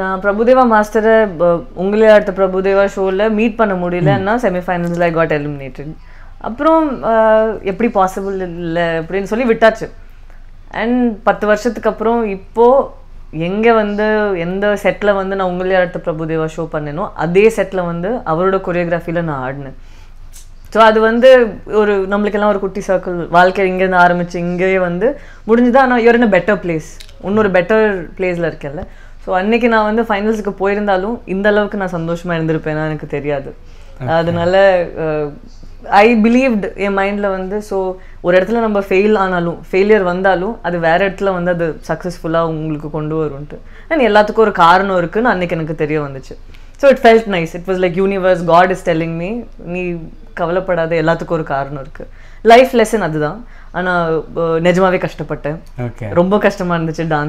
நான் பிரபுதேவா மாஸ்டரை உங்களே அடுத்த பிரபுதேவா ஷோவில் மீட் பண்ண முடியலன்னா செமிஃபைனல்ஸில் ஐ காட் எலிமினேட்டட் அப்புறம் எப்படி பாசிபிள் இல்லை அப்படின்னு சொல்லி விட்டாச்சு அண்ட் பத்து வருஷத்துக்கு அப்புறம் இப்போது எங்கே வந்து எந்த செட்டில் வந்து நான் உங்களே அடுத்த பிரபுதேவா ஷோ பண்ணேனோ அதே செட்டில் வந்து அவரோட கொரியோகிராஃபியில் நான் ஆடினேன் ஸோ அது வந்து ஒரு நம்மளுக்கெல்லாம் ஒரு குட்டி சர்க்கிள் வாழ்க்கை இங்கேருந்து ஆரம்பித்து இங்கேயே வந்து முடிஞ்சுதான் ஆனால் you're in a better place இன்னொரு பெட்டர் பிளேஸில் இருக்கேன்ல ஸோ அன்னைக்கு நான் வந்து ஃபைனல்ஸுக்கு போயிருந்தாலும் இந்த அளவுக்கு நான் சந்தோஷமா இருந்திருப்பேன் எனக்கு தெரியாது அதனால ஐ பிலீவ்ட் என் மைண்டில் வந்து ஸோ ஒரு இடத்துல நம்ம ஃபெயில் ஆனாலும் ஃபெயிலியர் வந்தாலும் அது வேற இடத்துல வந்து அது சக்ஸஸ்ஃபுல்லாக உங்களுக்கு கொண்டு வரும்ட்டு அண்ட் எல்லாத்துக்கும் ஒரு காரணம் இருக்குன்னு அன்னைக்கு எனக்கு தெரிய வந்துச்சு so it felt nice it was like universe god is telling me நீ கவலைப்படாத எல்லாத்துக்கும் ஒரு காரணம் இருக்குது லைஃப் லெசன் அதுதான் ஆனால் நிஜமாவே கஷ்டப்பட்டேன் ரொம்ப கஷ்டமாக இருந்துச்சு டான்ஸ்